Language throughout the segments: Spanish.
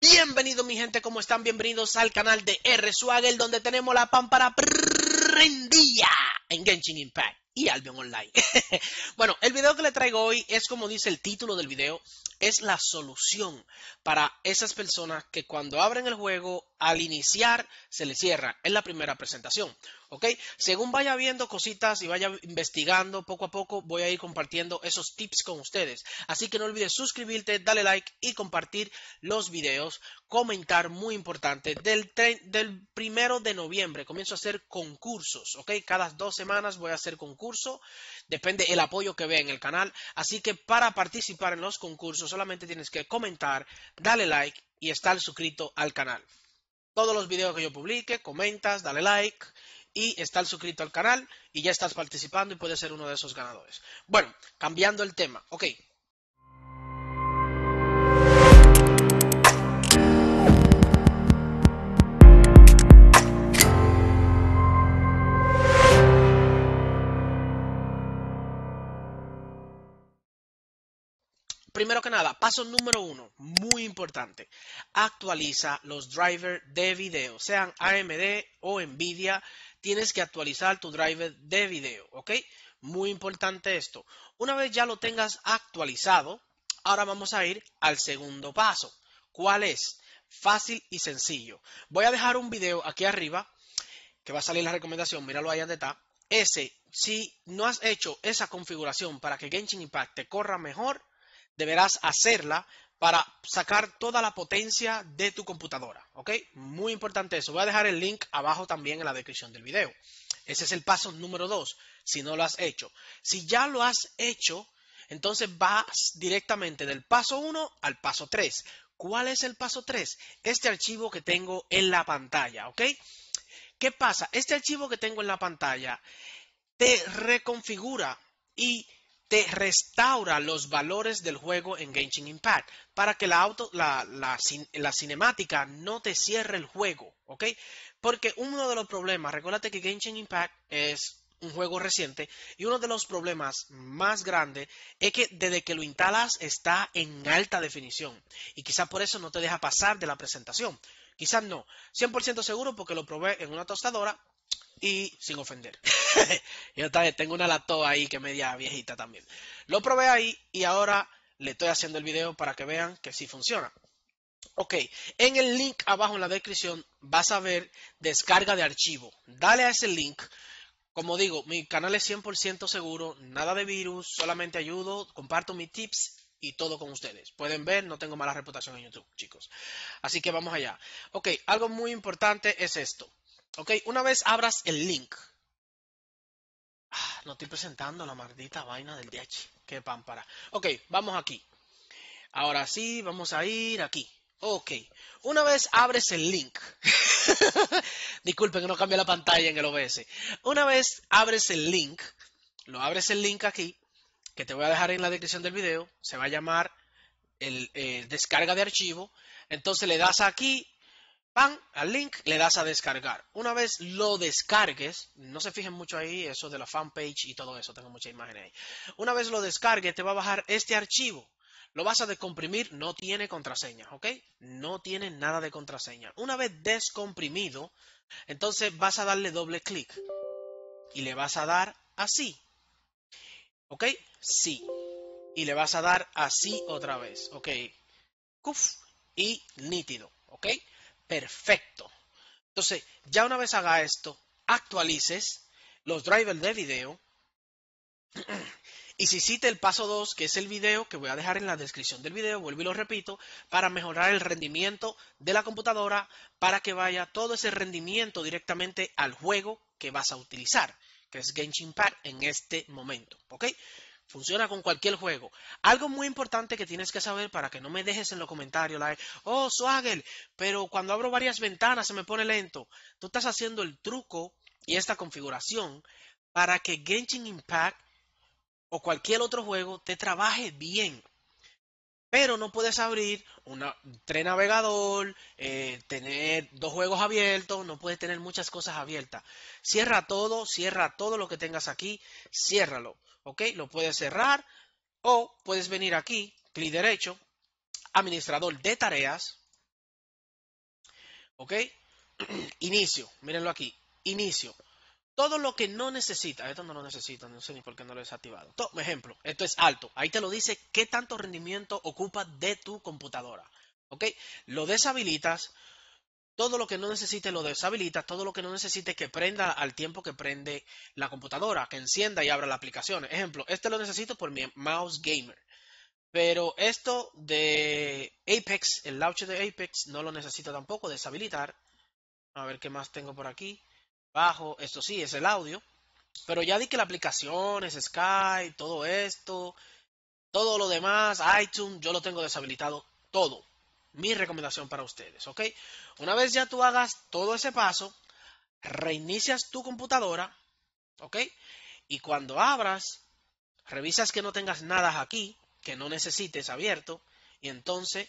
bienvenido mi gente, ¿cómo están? Bienvenidos al canal de R donde tenemos la pámpara prendida en Genshin Impact y Albion Online. bueno, el video que le traigo hoy es como dice el título del video, es la solución para esas personas que cuando abren el juego al iniciar se les cierra. en la primera presentación. ¿Ok? Según vaya viendo cositas y vaya investigando poco a poco, voy a ir compartiendo esos tips con ustedes. Así que no olvides suscribirte, darle like y compartir los videos. Comentar, muy importante, del, del primero de noviembre comienzo a hacer concursos. ¿Ok? Cada dos semanas voy a hacer concurso. Depende el apoyo que ve en el canal. Así que para participar en los concursos, solamente tienes que comentar, darle like y estar suscrito al canal. Todos los videos que yo publique, comentas, dale like y estar suscrito al canal y ya estás participando y puedes ser uno de esos ganadores. Bueno, cambiando el tema. Ok, primero que nada, paso número uno, muy importante, actualiza los drivers de video, sean AMD o Nvidia, tienes que actualizar tu driver de video, ¿ok? Muy importante esto. Una vez ya lo tengas actualizado, ahora vamos a ir al segundo paso. ¿Cuál es? Fácil y sencillo. Voy a dejar un video aquí arriba, que va a salir la recomendación, míralo ahí de está. Ese, si no has hecho esa configuración para que Genshin Impact te corra mejor, deberás hacerla para sacar toda la potencia de tu computadora. ¿Ok? Muy importante eso. Voy a dejar el link abajo también en la descripción del video. Ese es el paso número 2, si no lo has hecho. Si ya lo has hecho, entonces vas directamente del paso 1 al paso 3. ¿Cuál es el paso 3? Este archivo que tengo en la pantalla, ¿ok? ¿Qué pasa? Este archivo que tengo en la pantalla te reconfigura y te restaura los valores del juego en Genshin Impact para que la, la, cinemática no te cierre el juego, ¿ok? Porque uno de los problemas, recuérdate que Genshin Impact es un juego reciente y uno de los problemas más grandes es que desde que lo instalas está en alta definición y quizás por eso no te deja pasar de la presentación. Quizás no, 100% seguro porque lo probé en una tostadora y sin ofender. yo también tengo una laptop ahí que media viejita también. Lo probé ahí y ahora le estoy haciendo el video para que vean que sí funciona. Ok, en el link abajo en la descripción vas a ver descarga de archivo. Dale a ese link. Como digo, mi canal es 100% seguro, nada de virus, solamente ayudo, comparto mis tips y todo con ustedes. Pueden ver, no tengo mala reputación en YouTube, chicos. Así que vamos allá. Ok, algo muy importante es esto. Ok, una vez abras el link. no ah, estoy presentando la maldita vaina del DH. Qué pámpara. Ok, vamos aquí. Ahora sí, vamos a ir aquí. Ok, una vez abres el link. Disculpen que no cambia la pantalla en el OBS. Una vez abres el link, lo abres el link aquí, que te voy a dejar en la descripción del video. Se va a llamar el, eh, descarga de archivo. Entonces le das aquí Van al link, le das a descargar. Una vez lo descargues, no se fijen mucho ahí, eso de la fanpage y todo eso, tengo muchas imágenes ahí. Una vez lo descargues, te va a bajar este archivo. Lo vas a descomprimir, no tiene contraseña, ¿ok? No tiene nada de contraseña. Una vez descomprimido, entonces vas a darle doble clic y le vas a dar así. ¿Ok? Sí. Y le vas a dar así otra vez. ¿Ok? y nítido. ¿Ok? perfecto. Entonces, ya una vez haga esto, actualices los drivers de video. Y si cite el paso 2, que es el video, que voy a dejar en la descripción del video, vuelvo y lo repito, para mejorar el rendimiento de la computadora, para que vaya todo ese rendimiento directamente al juego que vas a utilizar, que es Genshin Impact en este momento. ¿Ok? Funciona con cualquier juego. Algo muy importante que tienes que saber para que no me dejes en los comentarios, oh, Swagger, pero cuando abro varias ventanas se me pone lento. Tú estás haciendo el truco y esta configuración para que Genshin Impact o cualquier otro juego te trabaje bien. Pero no puedes abrir Un tren navegador, eh, tener dos juegos abiertos, no puedes tener muchas cosas abiertas. Cierra todo, cierra todo lo que tengas aquí, ciérralo. ¿ok? Lo puedes cerrar o puedes venir aquí, clic derecho, administrador de tareas, ¿ok? Inicio, mírenlo aquí, inicio. Todo lo que no necesita, esto no lo necesita, no sé ni por qué no lo he desactivado. ejemplo, esto es alto, ahí te lo dice qué tanto rendimiento ocupa de tu computadora, ¿ok? Lo deshabilitas todo lo que no necesite lo deshabilita, todo lo que no necesite que prenda al tiempo que prende la computadora, que encienda y abra la aplicación. Ejemplo, este lo necesito por mi mouse gamer. Pero esto de Apex, el launch de Apex, no lo necesito tampoco deshabilitar. A ver qué más tengo por aquí. Bajo, esto sí, es el audio. Pero ya di que la aplicación es Skype, todo esto, todo lo demás, iTunes, yo lo tengo deshabilitado todo mi recomendación para ustedes, ¿ok? Una vez ya tú hagas todo ese paso, reinicias tu computadora, ¿ok? Y cuando abras, revisas que no tengas nada aquí, que no necesites abierto, y entonces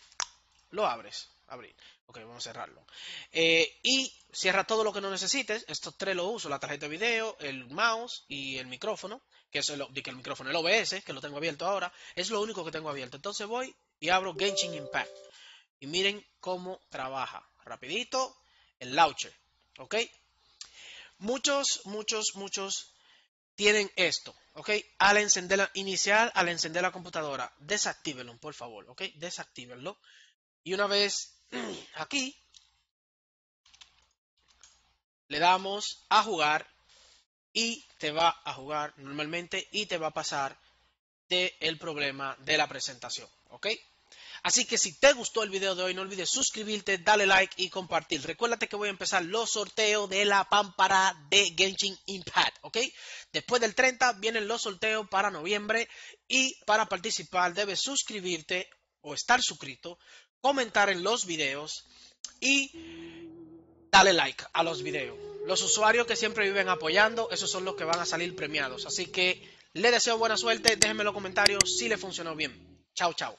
lo abres. Abrir. Ok, vamos a cerrarlo. Eh, y cierra todo lo que no necesites. Estos tres los uso, la tarjeta de video, el mouse y el micrófono, que es el, el micrófono, el OBS, que lo tengo abierto ahora. Es lo único que tengo abierto. Entonces voy y abro Genshin Impact. Y miren cómo trabaja rapidito, el launcher, ¿ok? Muchos, muchos, muchos tienen esto, ¿ok? Al la inicial, al encender la computadora, desactívenlo, por favor, ¿ok? Desactívenlo. Y una vez aquí, le damos a jugar y te va a jugar normalmente y te va a pasar del problema de la presentación, ¿ok? Así que si te gustó el video de hoy, no olvides suscribirte, darle like y compartir. Recuérdate que voy a empezar los sorteos de la pámpara de Genshin Impact, ¿ok? Después del 30 vienen los sorteos para noviembre y para participar debes suscribirte o estar suscrito, comentar en los videos y darle like a los videos. Los usuarios que siempre viven apoyando, esos son los que van a salir premiados. Así que le deseo buena suerte, déjenme los comentarios si le funcionó bien. Chao, chao.